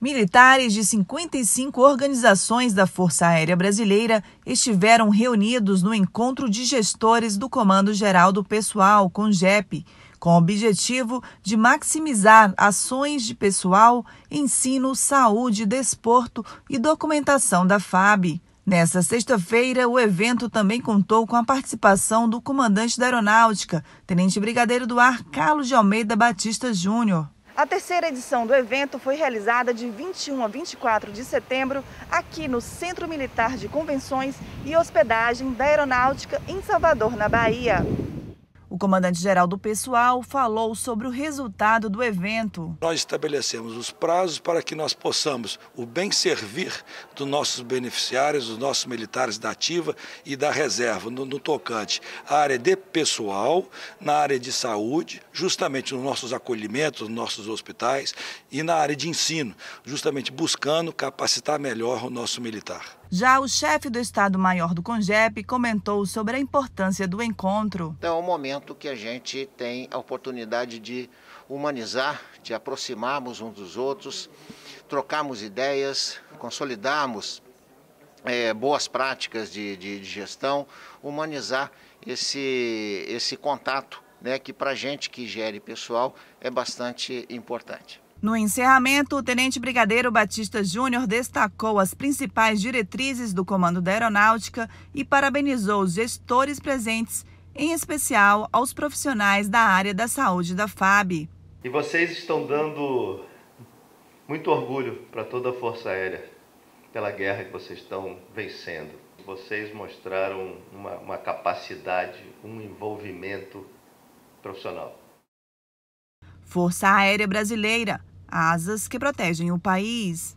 Militares de 55 organizações da Força Aérea Brasileira estiveram reunidos no encontro de gestores do Comando Geral do Pessoal, JEP, com o objetivo de maximizar ações de pessoal, ensino, saúde, desporto e documentação da FAB. Nessa sexta-feira, o evento também contou com a participação do comandante da Aeronáutica, Tenente Brigadeiro do Ar Carlos de Almeida Batista Júnior. A terceira edição do evento foi realizada de 21 a 24 de setembro aqui no Centro Militar de Convenções e Hospedagem da Aeronáutica em Salvador, na Bahia. O comandante-geral do pessoal falou sobre o resultado do evento. Nós estabelecemos os prazos para que nós possamos o bem servir dos nossos beneficiários, dos nossos militares da ativa e da reserva, no, no tocante à área de pessoal, na área de saúde, justamente nos nossos acolhimentos, nos nossos hospitais e na área de ensino, justamente buscando capacitar melhor o nosso militar. Já o chefe do Estado-Maior do CONGEP comentou sobre a importância do encontro. Então, é um momento que a gente tem a oportunidade de humanizar, de aproximarmos uns dos outros, trocarmos ideias, consolidarmos é, boas práticas de, de, de gestão, humanizar esse, esse contato né, que para gente que gere pessoal é bastante importante. No encerramento, o Tenente Brigadeiro Batista Júnior destacou as principais diretrizes do Comando da Aeronáutica e parabenizou os gestores presentes, em especial aos profissionais da área da saúde da FAB. E vocês estão dando muito orgulho para toda a Força Aérea pela guerra que vocês estão vencendo. Vocês mostraram uma, uma capacidade, um envolvimento profissional. Força Aérea Brasileira, asas que protegem o país.